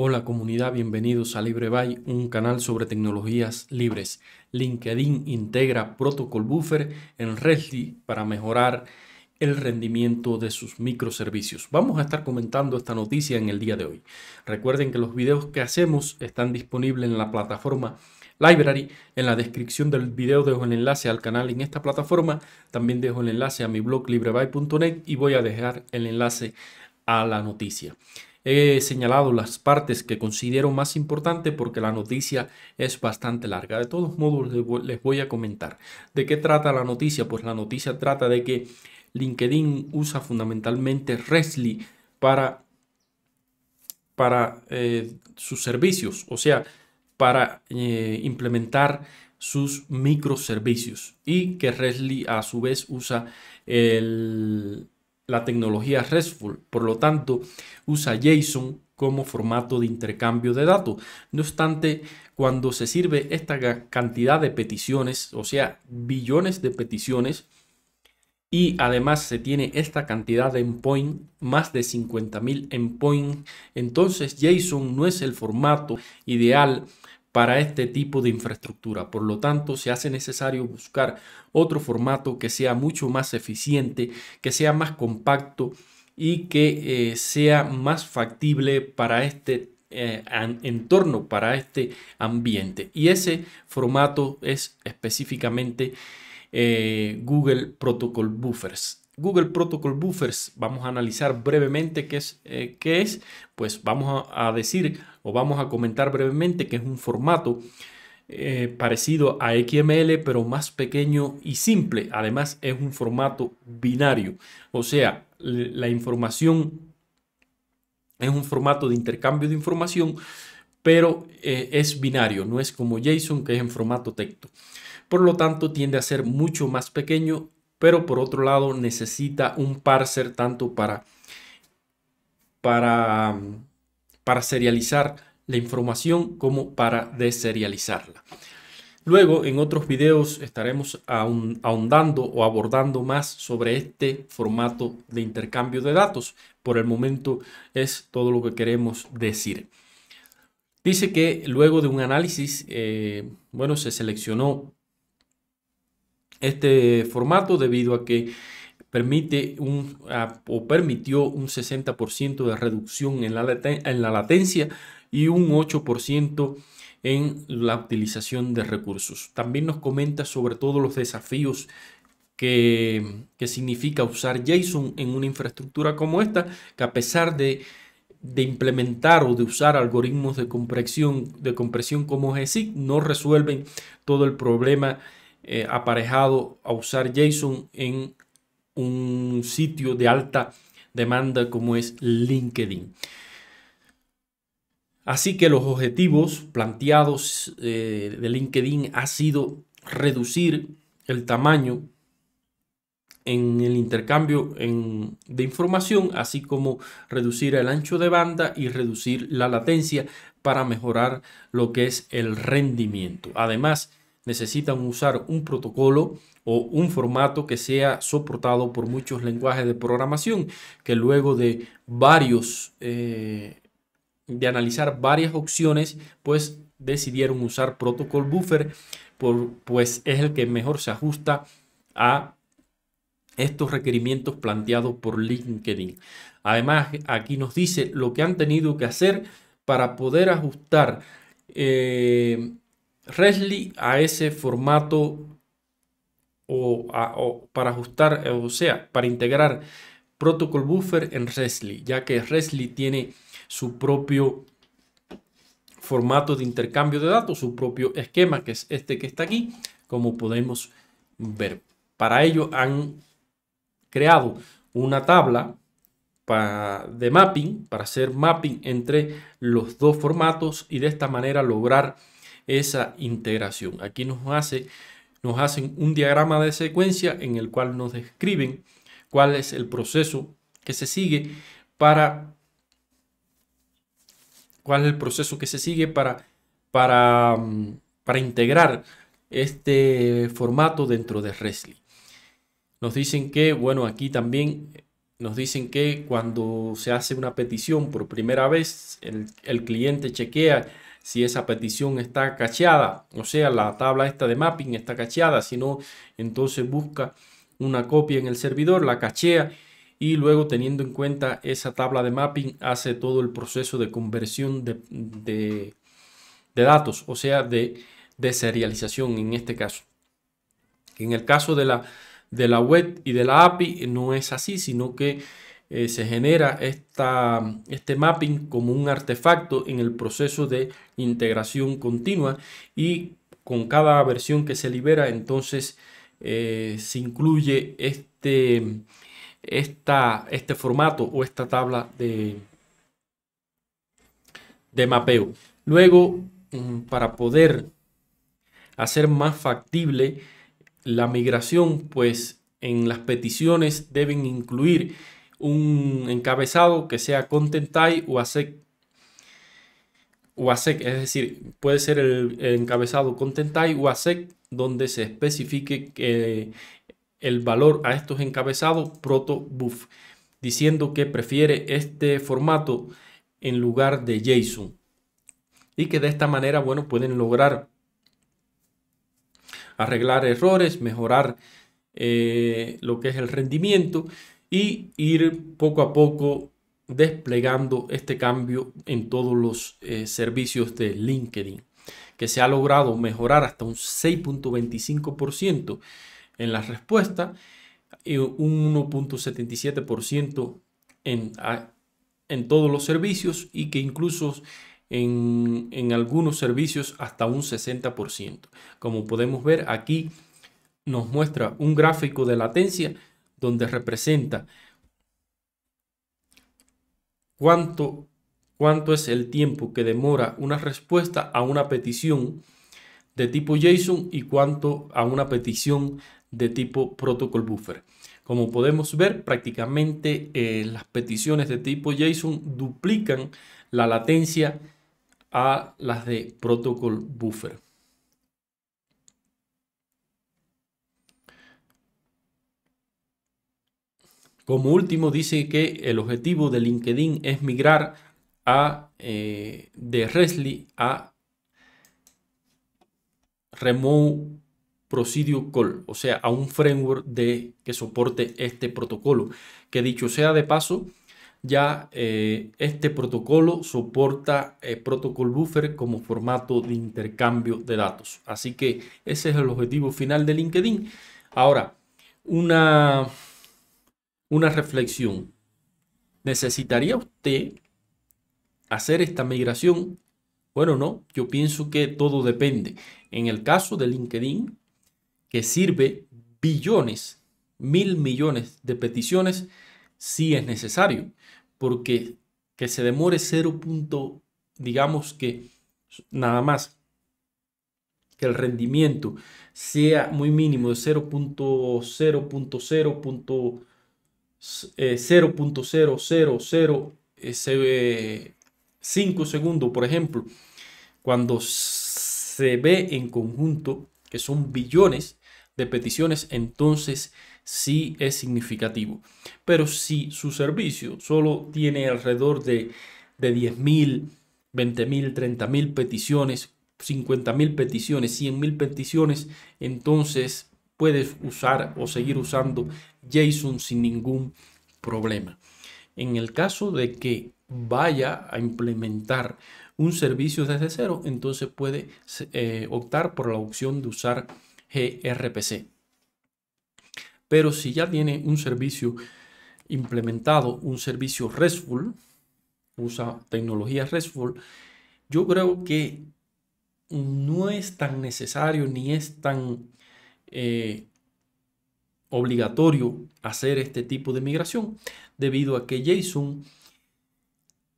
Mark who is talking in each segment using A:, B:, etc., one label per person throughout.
A: Hola comunidad, bienvenidos a LibreBay, un canal sobre tecnologías libres. LinkedIn integra Protocol Buffer en Reddy para mejorar el rendimiento de sus microservicios. Vamos a estar comentando esta noticia en el día de hoy. Recuerden que los videos que hacemos están disponibles en la plataforma Library. En la descripción del video dejo el enlace al canal en esta plataforma. También dejo el enlace a mi blog librebyte.net y voy a dejar el enlace a la noticia. He señalado las partes que considero más importantes porque la noticia es bastante larga. De todos modos, les voy a comentar. ¿De qué trata la noticia? Pues la noticia trata de que LinkedIn usa fundamentalmente Resli para, para eh, sus servicios, o sea, para eh, implementar sus microservicios y que Resli a su vez usa el la tecnología RESTful. Por lo tanto, usa JSON como formato de intercambio de datos. No obstante, cuando se sirve esta cantidad de peticiones, o sea, billones de peticiones, y además se tiene esta cantidad de endpoint, más de 50.000 endpoint, entonces JSON no es el formato ideal para este tipo de infraestructura. Por lo tanto, se hace necesario buscar otro formato que sea mucho más eficiente, que sea más compacto y que eh, sea más factible para este eh, entorno, para este ambiente. Y ese formato es específicamente eh, Google Protocol Buffers. Google Protocol Buffers, vamos a analizar brevemente qué es, es. pues vamos a decir vamos a comentar brevemente, que es un formato eh, parecido a XML, pero más pequeño y simple. Además, es un formato binario. O sea, la información es un formato de intercambio de información, pero eh, es binario, no es como JSON, que es en formato texto. Por lo tanto, tiende a ser mucho más pequeño, pero por otro lado necesita un parser tanto para, para para serializar la información como para deserializarla. Luego en otros videos estaremos ahondando o abordando más sobre este formato de intercambio de datos. Por el momento es todo lo que queremos decir. Dice que luego de un análisis, eh, bueno, se seleccionó este formato debido a que permite un, o permitió un 60% de reducción en la, en la latencia y un 8% en la utilización de recursos. También nos comenta sobre todos los desafíos que, significa usar JSON en una infraestructura como esta, que a pesar de, implementar o de usar algoritmos de compresión, de compresión como gzip no resuelven todo el problema eh, aparejado a usar JSON en un sitio de alta demanda como es LinkedIn. Así que los objetivos planteados eh, de LinkedIn ha sido reducir el tamaño en el intercambio de información, así como reducir el ancho de banda y reducir la latencia para mejorar lo que es el rendimiento. Además, necesitan usar un protocolo o un formato que sea soportado por muchos lenguajes de programación, que luego de varios, eh, de analizar varias opciones, pues decidieron usar Protocol Buffer, por, pues es el que mejor se ajusta a estos requerimientos planteados por LinkedIn. Además, aquí nos dice lo que han tenido que hacer para poder ajustar eh, Resli a ese formato o, para ajustar, eh, o sea, para integrar Protocol Buffer en Resli, ya que Resli tiene su propio formato de intercambio de datos, su propio esquema, que es este que está aquí, como podemos ver. Para ello han creado una tabla de mapping, para hacer mapping entre los dos formatos y de esta manera lograr esa integración. Aquí nos, hace, nos hacen un diagrama de secuencia en el cual nos describen cuál es el proceso que se sigue para cuál es el proceso que se sigue para, para, para integrar este formato dentro de Resli. Nos dicen que, bueno, aquí también nos dicen que cuando se hace una petición por primera vez, el, el cliente chequea si esa petición está cacheada, o sea, la tabla esta de mapping está cacheada, si no, entonces busca una copia en el servidor, la cachea y luego teniendo en cuenta esa tabla de mapping hace todo el proceso de conversión de, datos, o sea, de, serialización en este caso. En el caso de la, de la web y de la API no es así, sino que eh, se genera esta, este mapping como un artefacto en el proceso de integración continua y con cada versión que se libera entonces eh, se incluye este, esta, este formato o esta tabla de, de mapeo. Luego, mm, para poder hacer más factible la migración, pues en las peticiones deben incluir un encabezado que sea content type o asec o es decir, puede ser el, encabezado content type o ASEC donde se especifique que el valor a estos encabezados proto proto-buff, diciendo que prefiere este formato en lugar de JSON. Y que de esta manera, bueno, pueden lograr arreglar errores, mejorar eh, lo que es el rendimiento y ir poco a poco desplegando este cambio en todos los eh, servicios de LinkedIn, que se ha logrado mejorar hasta un 6.25% en la respuesta y un 1.77% en, en todos los servicios y que incluso en, en, algunos servicios hasta un 60%. Como podemos ver aquí nos muestra un gráfico de latencia donde representa cuánto, cuánto es el tiempo que demora una respuesta a una petición de tipo JSON y cuánto a una petición de tipo protocol buffer. Como podemos ver, prácticamente eh, las peticiones de tipo JSON duplican la latencia a las de protocol buffer. Como último, dice que el objetivo de LinkedIn es migrar a, eh, de Resli a Remote Procedure Call, o sea, a un framework de, que soporte este protocolo. Que dicho sea de paso, ya eh, este protocolo soporta el eh, Protocol Buffer como formato de intercambio de datos. Así que ese es el objetivo final de LinkedIn. Ahora, una una reflexión. ¿Necesitaría usted hacer esta migración? Bueno, no, yo pienso que todo depende. En el caso de LinkedIn, que sirve billones, mil millones de peticiones, sí es necesario, porque que se demore 0. Punto, digamos que nada más que el rendimiento sea muy mínimo de 0.0.0 5 eh, eh, segundos, por ejemplo, cuando se ve en conjunto, que son billones de peticiones, entonces sí es significativo. Pero si su servicio solo tiene alrededor de, de 10.000, 20.000, 30.000 peticiones, 50.000 peticiones, 100.000 peticiones, entonces puedes usar o seguir usando JSON sin ningún problema. En el caso de que vaya a implementar un servicio desde cero, entonces puede eh, optar por la opción de usar gRPC. Pero si ya tiene un servicio implementado, un servicio RESTful, usa tecnología RESTful, yo creo que no es tan necesario ni es tan eh, obligatorio hacer este tipo de migración debido a que JSON,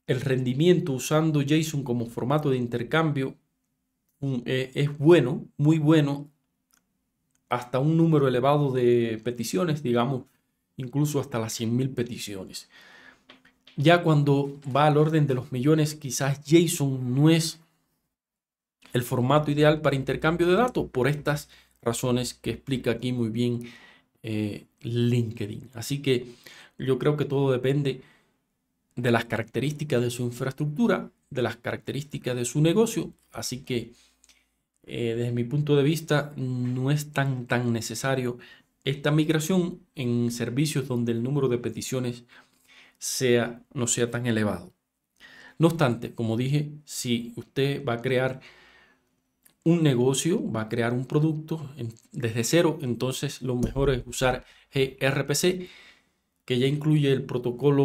A: el rendimiento usando JSON como formato de intercambio eh, es bueno, muy bueno, hasta un número elevado de peticiones, digamos, incluso hasta las 100.000 peticiones. Ya cuando va al orden de los millones, quizás JSON no es el formato ideal para intercambio de datos por estas razones que explica aquí muy bien eh, LinkedIn. Así que yo creo que todo depende de las características de su infraestructura, de las características de su negocio. Así que eh, desde mi punto de vista no es tan, tan necesario esta migración en servicios donde el número de peticiones sea, no sea tan elevado. No obstante, como dije, si usted va a crear un negocio, va a crear un producto desde cero, entonces lo mejor es usar gRPC, que ya incluye el protocolo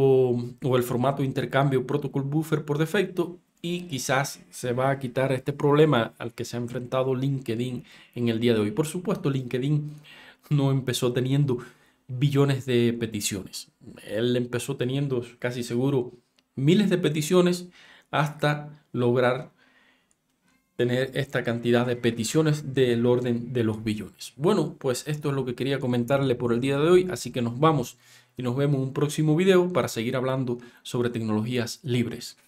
A: o el formato de intercambio protocol buffer por defecto y quizás se va a quitar este problema al que se ha enfrentado LinkedIn en el día de hoy. Por supuesto, LinkedIn no empezó teniendo billones de peticiones. Él empezó teniendo casi seguro miles de peticiones hasta lograr tener esta cantidad de peticiones del orden de los billones. Bueno, pues esto es lo que quería comentarle por el día de hoy, así que nos vamos y nos vemos en un próximo video para seguir hablando sobre tecnologías libres.